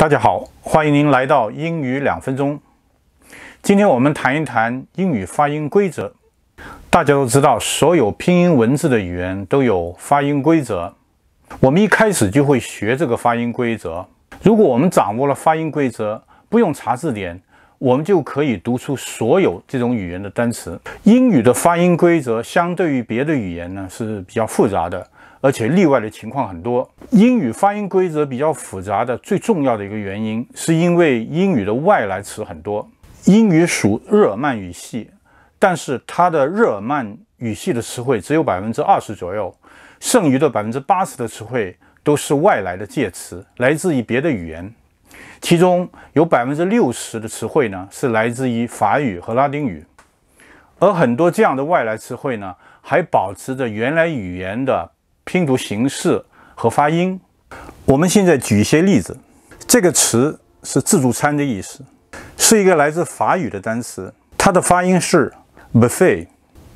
大家好，欢迎您来到英语两分钟。今天我们谈一谈英语发音规则。大家都知道，所有拼音文字的语言都有发音规则。我们一开始就会学这个发音规则。如果我们掌握了发音规则，不用查字典，我们就可以读出所有这种语言的单词。英语的发音规则相对于别的语言呢是比较复杂的。而且例外的情况很多。英语发音规则比较复杂的最重要的一个原因，是因为英语的外来词很多。英语属日耳曼语系，但是它的日耳曼语系的词汇只有百分之二十左右，剩余的百分之八十的词汇都是外来的介词，来自于别的语言。其中有百分之六十的词汇呢，是来自于法语和拉丁语。而很多这样的外来词汇呢，还保持着原来语言的。拼读形式和发音，我们现在举一些例子。这个词是自助餐的意思，是一个来自法语的单词，它的发音是 buffet。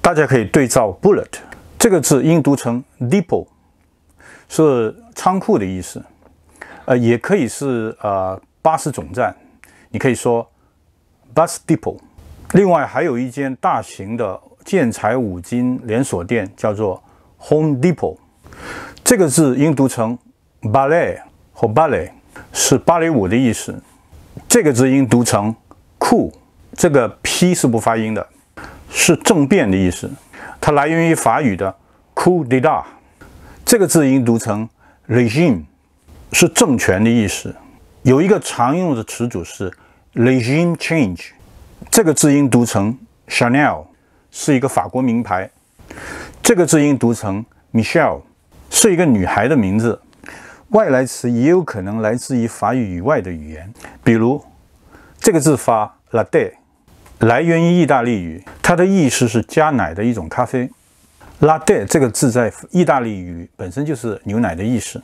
大家可以对照 bullet 这个字，音读成 depot，是仓库的意思，呃，也可以是呃巴士总站，你可以说 bus depot。另外，还有一间大型的建材五金连锁店，叫做 Home Depot。这个字音读成 ballet 或 ballet，是芭蕾舞的意思。这个字音读成 coup，这个 p 是不发音的，是政变的意思。它来源于法语的 coup d i t a t 这个字音读成 regime，是政权的意思。有一个常用的词组是 regime change。这个字音读成 chanel，是一个法国名牌。这个字音读成 michel。l e 是一个女孩的名字。外来词也有可能来自于法语以外的语言，比如这个字发 l a 来源于意大利语，它的意思是加奶的一种咖啡。l a 这个字在意大利语本身就是牛奶的意思。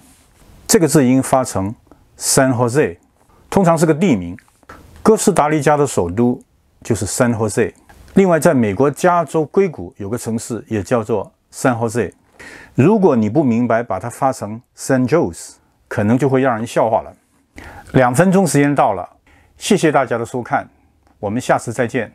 这个字音发成 San Jose，通常是个地名。哥斯达黎加的首都就是 San Jose。另外，在美国加州硅谷有个城市也叫做 San Jose。如果你不明白，把它发成 s a n t j o s e 可能就会让人笑话了。两分钟时间到了，谢谢大家的收看，我们下次再见。